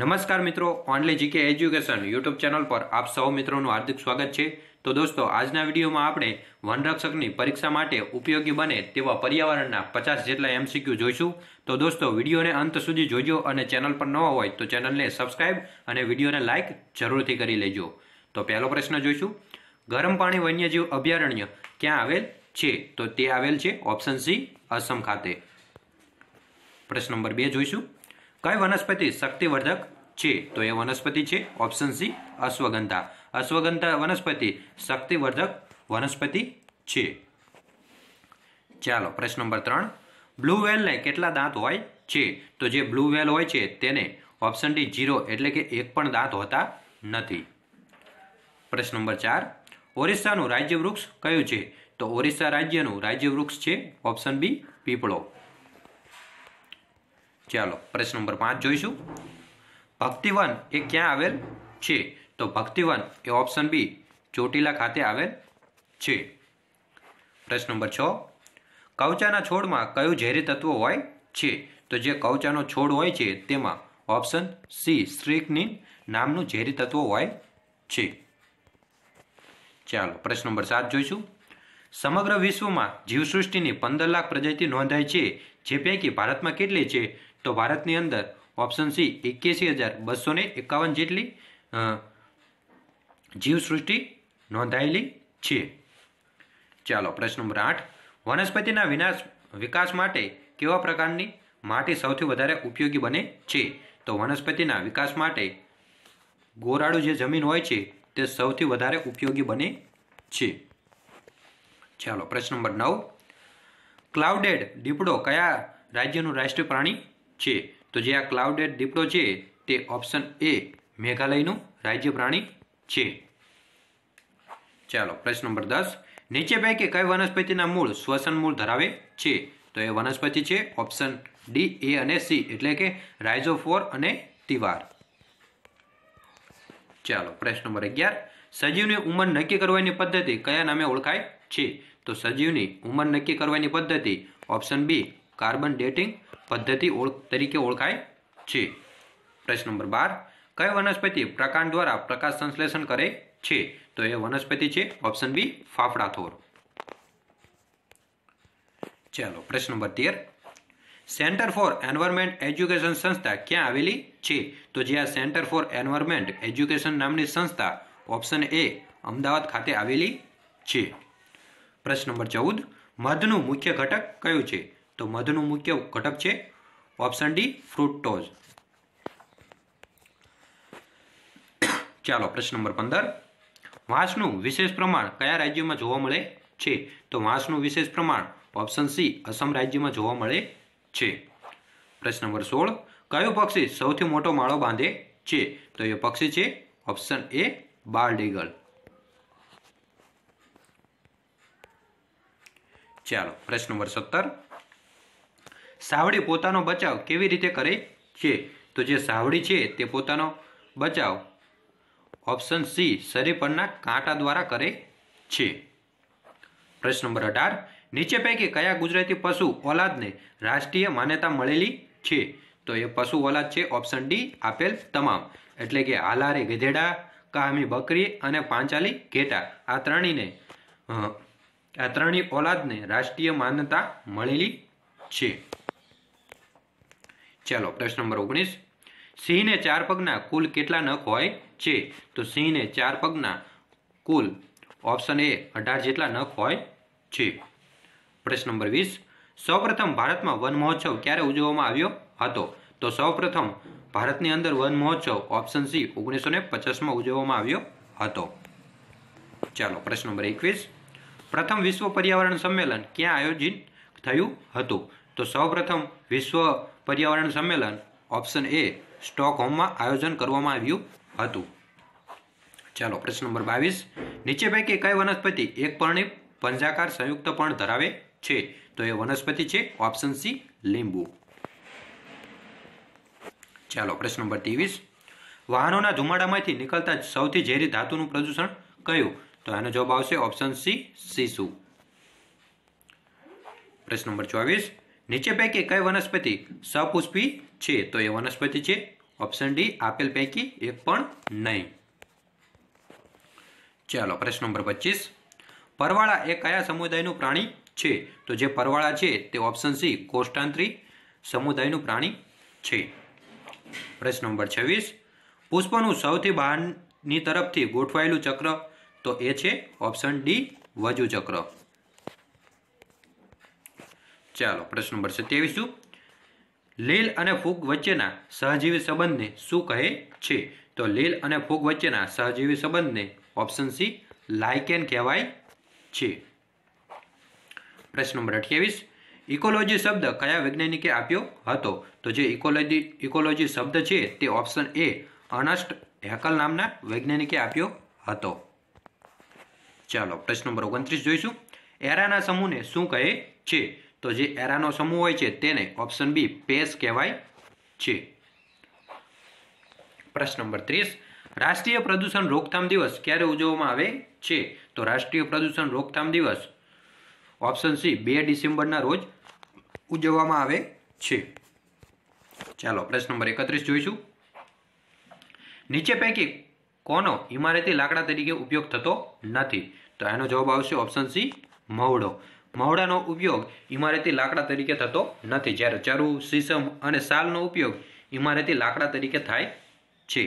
નમસ્કાર મિત્રો only GK education YouTube channel પર આપ સૌ મિત્રોનું હાર્દિક સ્વાગત છે તો દોસ્તો આજના વિડીયોમાં આપણે વનરક્ષકની પરીક્ષા માટે ઉપયોગી બને તેવા પર્યાવરણના પચાસ જેટલા એમસીક્યુ જોઈશું તો દોસ્તો વિડીયોને અંત સુધી જોજો અને ચેનલ પર ન હોય તો ચેનલને સબસ્ક્રાઇબ અને વિડીયોને લાઇક જરૂરથી કરી લેજો તો પહેલો પ્રશ્ન જોઈશું ગરમ પાણી વન્યજીવ અભયારણ્ય ક્યાં આવેલ છે તો તે આવેલ છે ઓપ્શન સી અસમ ખાતે પ્રશ્ન નંબર બે જોઈશું કઈ વનસ્પતિ શક્તિવર્ધક છે તો એ વનસ્પતિ છે ઓપ્શન સી અશ્વગંધા અશ્વગંધા વનસ્પતિ શક્તિવર્ધક વનસ્પતિ છે ચાલો પ્રશ્ન નંબર ત્રણ બ્લુ વેલને કેટલા દાંત હોય છે તો જે બ્લુ વેલ હોય છે તેને ઓપ્શન ડી જીરો એટલે કે એક પણ દાંત હોતા નથી પ્રશ્ન નંબર ચાર ઓરિસ્સાનું રાજ્ય વૃક્ષ કયું છે તો ઓરિસ્સા રાજ્યનું રાજ્ય વૃક્ષ છે ઓપ્શન બી પીપળો ચાલો પ્રશ્ન નંબર પાંચ જોઈશું ભક્તિવન એ ક્યાં આવેલ છે તો ભક્તિવન એ ઓપ્શન બી ચોટીલા ખાતે આવેલ છે પ્રશ્ન નંબર છ કવચાના છોડમાં કયું ઝેરી તત્વ હોય છે તો જે કવચાનો છોડ હોય છે તેમાં ઓપ્શન સી સ્ટ્રીકનિન નામનું ઝેરી તત્વ હોય છે ચાલો પ્રશ્ન નંબર સાત જોઈશું સમગ્ર વિશ્વમાં જીવસૃષ્ટિની પંદર લાખ પ્રજાતિ નોંધાય છે જે પૈકી ભારતમાં કેટલી છે તો ભારતની અંદર ઓપ્શન સી એક્યાસી હજાર બસો એકાવન જેટલી જીવસૃષ્ટિ નોંધાયેલી છે ચાલો પ્રશ્ન નંબર આઠ વનસ્પતિના વિનાશ વિકાસ માટે કેવા પ્રકારની માટી સૌથી વધારે ઉપયોગી બને છે તો વનસ્પતિના વિકાસ માટે ગોરાળું જે જમીન હોય છે તે સૌથી વધારે ઉપયોગી બને છે ચાલો પ્રશ્ન નંબર નવ ક્લાઉડેડ દીપડો કયા રાજ્યનું રાષ્ટ્રીય પ્રાણી છે તો જે આ ક્લાઉડેડ દીપડો છે તે ઓપ્શન એ મેઘાલયનું રાજ્ય પ્રાણી છે ચાલો પ્રશ્ન નંબર દસ નીચે પૈકી કઈ વનસ્પતિના મૂળ શ્વસન મૂળ ધરાવે છે તો એ વનસ્પતિ છે ઓપ્શન ડી એ અને સી એટલે કે રાઇઝોફોર અને તિવાર ચાલો પ્રશ્ન નંબર અગિયાર સજીવની ઉંમર નક્કી કરવાની પદ્ધતિ કયા નામે ઓળખાય છે તો સજીવની ઉંમર નક્કી કરવાની પદ્ધતિ ઓપ્શન બી કાર્બન ડેટિંગ પદ્ધતિ ઓળ તરીકે ઓળખાય છે. પ્રશ્ન નંબર 12 કઈ વનસ્પતિ પ્રકાંડ દ્વારા પ્રકાશ સંશ્લેષણ કરે છે? તો એ વનસ્પતિ છે ઓપ્શન B ફાફડાથોર. ચાલો પ્રશ્ન નંબર 13 સેન્ટર ફોર એનવાયરમેન્ટ એજ્યુકેશન સંસ્થા ક્યાં આવેલી છે? તો જે આ સેન્ટર ફોર એનવાયરમેન્ટ એજ્યુકેશન નામની સંસ્થા ઓપ્શન A અમદાવાદ ખાતે આવેલી છે. પ્રશ્ન નંબર 14 મધનો મુખ્ય ઘટક કયો છે? તો મધનું મુખ્ય ઘટક છે ઓપ્શન ડી ફ્રુટોઝ ચાલો પ્રશ્ન નંબર પંદર વાંસનું વિશેષ પ્રમાણ કયા રાજ્યમાં જોવા મળે છે તો વાંસનું વિશેષ પ્રમાણ ઓપ્શન સી અસમ રાજ્યમાં જોવા મળે છે પ્રશ્ન નંબર સોળ કયો પક્ષી સૌથી મોટો માળો બાંધે છે તો એ પક્ષી છે ઓપ્શન એ બાર્ડ ચાલો પ્રશ્ન નંબર સત્તર સાવડી પોતાનો બચાવ કેવી રીતે કરે છે તો જે સાવડી છે તે પોતાનો બચાવ ઓપ્શન સી શરીર પરના કાંટા દ્વારા કરે છે પ્રશ્ન નંબર અઢાર નીચે પૈકી કયા ગુજરાતી પશુ ઓલાદને રાષ્ટ્રીય માન્યતા મળેલી છે તો એ પશુ ઓલાદ છે ઓપ્શન ડી આપેલ તમામ એટલે કે હાલારી ગધેડા કામી બકરી અને પાંચાલી ઘેટા આ ત્રણેયને આ ત્રણેય ઓલાદને રાષ્ટ્રીય માન્યતા મળેલી છે ચાલો પ્રશ્ન નંબર ઓગણીસ સિંહને ચાર પગના કુલ કેટલા નખ હોય છે તો સિંહને ચાર પગના કુલ ઓપ્શન એ અઢાર જેટલા નખ હોય છે પ્રશ્ન નંબર વીસ સૌપ્રથમ ભારતમાં વન મહોત્સવ ક્યારે ઉજવવામાં આવ્યો હતો તો સૌપ્રથમ ભારતની અંદર વન મહોત્સવ ઓપ્શન સી ઓગણીસો ને પચાસમાં ઉજવવામાં આવ્યો હતો ચાલો પ્રશ્ન નંબર એકવીસ પ્રથમ વિશ્વ પર્યાવરણ સંમેલન ક્યાં આયોજિત થયું હતું તો સૌપ્રથમ વિશ્વ પર્યાવરણ સંમેલન ઓપ્શન એ સ્ટોકહોમમાં આયોજન કરવામાં આવ્યું હતું ચાલો પ્રશ્ન નંબર બાવીસ નીચે પૈકી કઈ વનસ્પતિ એક પર્ણી પંજાકાર સંયુક્ત પણ ધરાવે છે તો એ વનસ્પતિ છે ઓપ્શન સી લીંબુ ચાલો પ્રશ્ન નંબર ત્રેવીસ વાહનોના ધુમાડામાંથી નીકળતા સૌથી ઝેરી ધાતુનું પ્રદૂષણ કયું તો એનો જવાબ આવશે ઓપ્શન સી સીસુ પ્રશ્ન નંબર ચોવીસ નીચે પૈકી કઈ વનસ્પતિ સપુષ્પી છે તો એ વનસ્પતિ છે ઓપ્શન ડી આપેલ પૈકી એક પણ નહીં ચાલો પ્રશ્ન નંબર પચીસ પરવાળા એ કયા સમુદાયનું પ્રાણી છે તો જે પરવાળા છે તે ઓપ્શન સી કોષ્ટાંત્રી સમુદાયનું પ્રાણી છે પ્રશ્ન નંબર છવ્વીસ પુષ્પનું સૌથી બહારની તરફથી ગોઠવાયેલું ચક્ર તો એ છે ઓપ્શન ડી વજુ ચક્ર ચાલો પ્રશ્ન નંબર સત્યાવીસું લીલ અને ફૂગ વચ્ચેના સહજીવી સંબંધને શું કહે છે તો લીલ અને ફૂગ વચ્ચેના સહજીવી સંબંધને ઓપ્શન સી લાઇકેન કહેવાય છે પ્રશ્ન નંબર અઠ્યાવીસ ઇકોલોજી શબ્દ કયા વૈજ્ઞાનિકે આપ્યો હતો તો જે ઇકોલોજી ઇકોલોજી શબ્દ છે તે ઓપ્શન એ અનસ્ટ હેકલ નામના વૈજ્ઞાનિકે આપ્યો હતો ચાલો પ્રશ્ન નંબર ઓગણત્રીસ જોઈશું એરાના સમૂહને શું કહે છે તો જે એરાનો સમૂહ હોય છે તેને ઓપ્શન બી પેસ કહેવાય છે પ્રશ્ન નંબર ત્રીસ રાષ્ટ્રીય પ્રદૂષણ રોકથામ દિવસ ક્યારે ઉજવવામાં આવે છે તો રાષ્ટ્રીય પ્રદૂષણ રોકથામ દિવસ ઓપ્શન સી બે ડિસેમ્બરના રોજ ઉજવવામાં આવે છે ચાલો પ્રશ્ન નંબર એકત્રીસ જોઈશું નીચે પૈકી કોનો ઇમારતી લાકડા તરીકે ઉપયોગ થતો નથી તો એનો જવાબ આવશે ઓપ્શન સી મહુડો મહોડાનો ઉપયોગ ઇમારતી લાકડા તરીકે થતો નથી જ્યારે ચરુ સીસમ અને સાલનો ઉપયોગ ઇમારતી લાકડા તરીકે થાય છે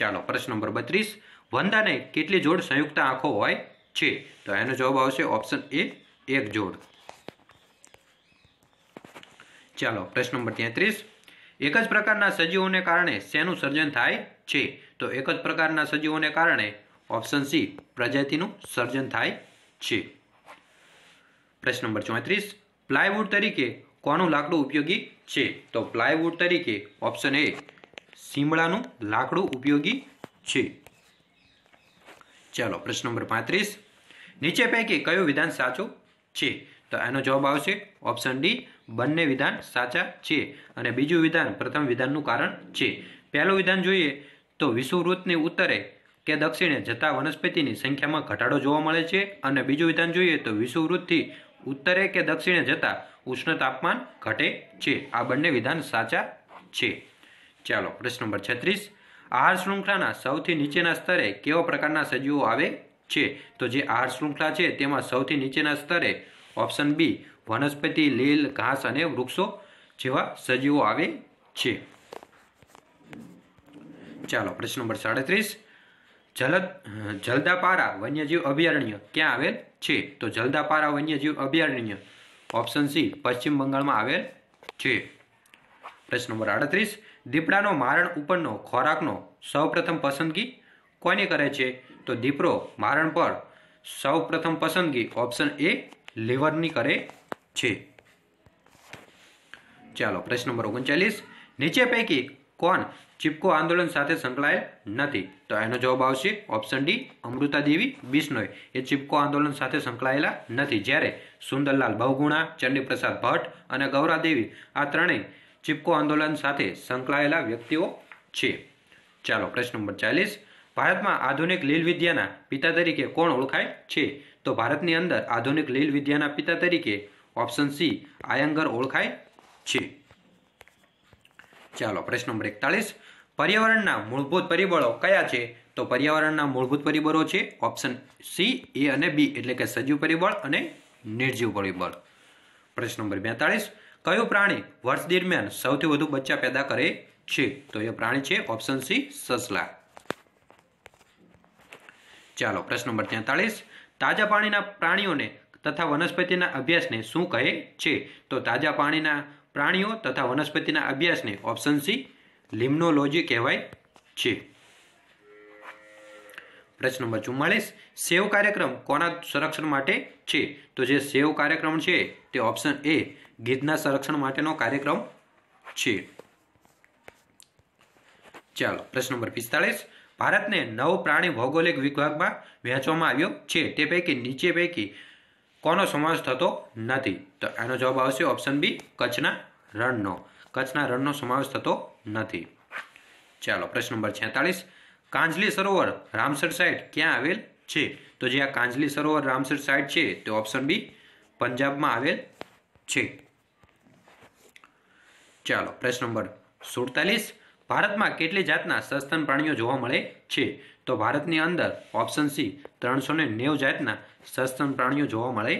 ચાલો પ્રશ્ન નંબર બત્રીસ વંદાને કેટલી જોડ સંયુક્ત આંખો હોય છે તો એનો જવાબ આવશે ઓપ્શન એ એક જોડ ચાલો પ્રશ્ન નંબર તેત્રીસ એક જ પ્રકારના સજીવોને કારણે શેનું સર્જન થાય છે તો એક જ પ્રકારના સજીવોને કારણે ઓપ્શન સી પ્રજાતિનું સર્જન થાય છે પ્રશ્ન નંબર ચોત્રીસ પ્લાયવુડ તરીકે કોનું લાકડું ઉપયોગી છે તો પ્લાયવુડ તરીકે ઓપ્શન એ સીમડાનું લાકડું ઉપયોગી છે ચાલો પ્રશ્ન નંબર પાંત્રીસ નીચે પૈકી કયું વિધાન સાચું છે તો એનો જવાબ આવશે ઓપ્શન ડી બંને વિધાન સાચા છે અને બીજું વિધાન પ્રથમ વિધાનનું કારણ છે પહેલું વિધાન જોઈએ તો વિષુવવૃત્તની ઉત્તરે કે દક્ષિણે જતા વનસ્પતિની સંખ્યામાં ઘટાડો જોવા મળે છે અને બીજું વિધાન જોઈએ તો વિષુવવૃત્તથી ઉત્તરે કે દક્ષિણે જતાં ઉષ્ણ તાપમાન ઘટે છે આ બંને વિધાન સાચા છે ચાલો પ્રશ્ન નંબર છત્રીસ આહાર શૃંખલાના સૌથી નીચેના સ્તરે કેવા પ્રકારના સજીવો આવે છે તો જે આહાર શૃંખલા છે તેમાં સૌથી નીચેના સ્તરે ઓપ્શન બી વનસ્પતિ લીલ ઘાસ અને વૃક્ષો જેવા સજીવો આવે છે ચાલો પ્રશ્ન નંબર સાડત્રીસ જલદ જલદાપારા વન્યજીવ અભયારણ્ય ક્યાં આવેલ છે તો જલદાપારા વન્યજીવ અભયારણ્ય ઓપ્શન સી પશ્ચિમ બંગાળમાં આવેલ છે પ્રશ્ન નંબર આડત્રીસ દીપડાનો મારણ ઉપરનો ખોરાકનો સૌપ્રથમ પસંદગી કોને કરે છે તો દીપડો મારણ પર સૌપ્રથમ પસંદગી ઓપ્શન એ લીવરની કરે છે ચાલો પ્રશ્ન નંબર ઓગણચાલીસ નીચે પૈકી કોણ ચીપકો આંદોલન સાથે સંકળાયેલ નથી તો એનો જવાબ આવશે ઓપ્શન ડી અમૃતા દેવી બિશ્નોઈ એ ચિપકો આંદોલન સાથે સંકળાયેલા નથી જ્યારે સુંદરલાલ બહુગુણા ચંડીપ્રસાદ ભટ્ટ અને ગૌરા દેવી આ ત્રણેય ચીપકો આંદોલન સાથે સંકળાયેલા વ્યક્તિઓ છે ચાલો પ્રશ્ન નંબર ચાલીસ ભારતમાં આધુનિક લીલવિદ્યાના પિતા તરીકે કોણ ઓળખાય છે તો ભારતની અંદર આધુનિક લીલવિદ્યાના પિતા તરીકે ઓપ્શન સી આયંગર ઓળખાય છે ચાલો પ્રશ્ન નંબર એકતાળીસ પર્યાવરણના મૂળભૂત પરિબળો કયા છે તો પર્યાવરણના મૂળભૂત પરિબળો છે ઓપ્શન સી એ અને બી એટલે કે સજીવ પરિબળ અને નિર્જીવ પરિબળ પ્રશ્ન નંબર બેતાળીસ કયું પ્રાણી વર્ષ દરમિયાન સૌથી વધુ બચ્ચા પેદા કરે છે તો એ પ્રાણી છે ઓપ્શન સી સસલા ચાલો પ્રશ્ન નંબર તેતાળીસ તાજા પાણીના પ્રાણીઓને તથા વનસ્પતિના અભ્યાસને શું કહે છે તો તાજા પાણીના પ્રાણીઓ તથા વનસ્પતિના અભ્યાસને ઓપ્શન સી લિમ્નોલોજી કહેવાય છે પ્રશ્ન નંબર ચુમ્માળીસ સેવ કાર્યક્રમ કોના સંરક્ષણ માટે છે તો જે સેવ કાર્યક્રમ છે તે ઓપ્શન એ ગીધના સંરક્ષણ માટેનો કાર્યક્રમ છે ચાલો પ્રશ્ન નંબર પિસ્તાળીસ ભારતને નવ પ્રાણી ભૌગોલિક વિભાગમાં વહેંચવામાં આવ્યો છે તે પૈકી નીચે પૈકી કોનો સમાવેશ થતો નથી તો આનો જવાબ આવશે ઓપ્શન બી કચ્છના રણનો કચ્છના રણનો સમાવેશ થતો નથી ચાલો પ્રશ્ન નંબર છેતાળીસ કાંજલી સરોવર રામસર સાઇટ ક્યાં આવેલ છે તો જે આ કાંજલી સરોવર રામસર સાઇટ છે તે ઓપ્શન બી પંજાબમાં આવેલ છે ચાલો પ્રશ્ન નંબર સુડતાલીસ ભારતમાં કેટલી જાતના સસ્તન પ્રાણીઓ જોવા મળે છે તો ભારતની અંદર ઓપ્શન સી ત્રણસો ને નેવું જાતના સસ્તન પ્રાણીઓ જોવા મળે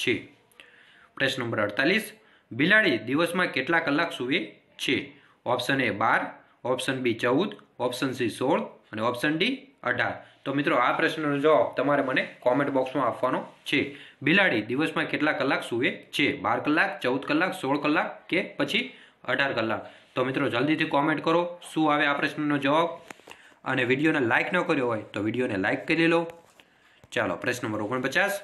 છે પ્રશ્ન નંબર અડતાલીસ બિલાડી દિવસમાં કેટલા કલાક સુવે છે option A bar option B ચૌદ ઓપ્શન સી સોળ અને ઓપ્શન ડી અઢાર તો મિત્રો આ પ્રશ્નનો જવાબ તમારે મને કોમેન્ટ બોક્સમાં આપવાનો છે બિલાડી દિવસમાં કેટલા કલાક સૂવે છે બાર કલાક ચૌદ કલાક સોળ કલાક કે પછી અઢાર કલાક તો મિત્રો જલ્દીથી કોમેન્ટ કરો શું આવે આ પ્રશ્નનો જવાબ અને વિડીયોને લાઇક ન કર્યો હોય તો વિડીયોને લાઇક કરી લો ચાલો પ્રશ્ન નંબર ઓગણપચાસ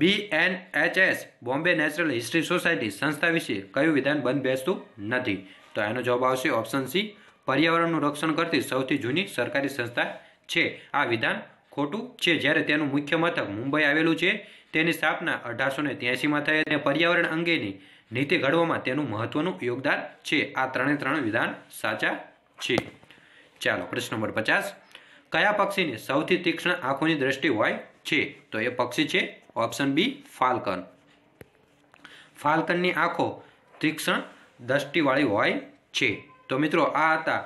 B N H S Bombay natural history society સંસ્થા વિશે કયું વિધાન બંધ બેસતું નથી તો એનો જવાબ આવશે ઓપ્શન સી પર્યાવરણનું રક્ષણ કરતી સૌથી જૂની સરકારી સંસ્થા છે આ વિધાન ખોટું છે જ્યારે તેનું મુખ્ય મથક મુંબઈ આવેલું છે તેની સ્થાપના અઢારસો ને ત્યાસીમાં થઈ અને પર્યાવરણ અંગેની નીતિ ઘડવામાં તેનું મહત્વનું યોગદાન છે આ ત્રણે ત્રણ વિધાન સાચા છે ચાલો પ્રશ્ન નંબર પચાસ કયા પક્ષીને સૌથી તીક્ષ્ણ આંખોની દ્રષ્ટિ હોય છે તો એ પક્ષી છે ઓપ્શન બી ફાલ્કન ફાલ્કનની આંખો તીક્ષ્ણ દ્રષ્ટિવાળી હોય છે તો મિત્રો આ હતા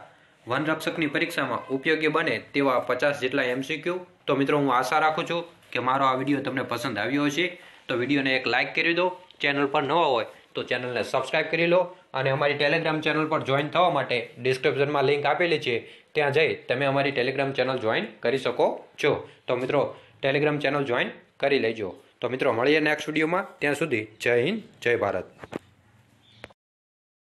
વનરક્ષકની પરીક્ષામાં ઉપયોગી બને તેવા પચાસ જેટલા એમસીક્યુ તો મિત્રો હું આશા રાખું છું કે મારો આ વિડીયો તમને પસંદ આવ્યો હશે તો વિડીયોને એક લાઇક કરી દો ચેનલ પર નવા હોય તો ચેનલને સબસ્ક્રાઇબ કરી લો અને અમારી ટેલિગ્રામ ચેનલ પર જોઈન થવા માટે ડિસ્ક્રિપ્શનમાં લિંક આપેલી છે ત્યાં જઈ તમે અમારી ટેલિગ્રામ ચેનલ જોઈન કરી શકો છો તો મિત્રો ટેલિગ્રામ ચેનલ જોઈન કરી લેજો તો મિત્રો મળીએ નેક્સ્ટ વિડીયોમાં ત્યાં સુધી જય હિન્દ જય ભારત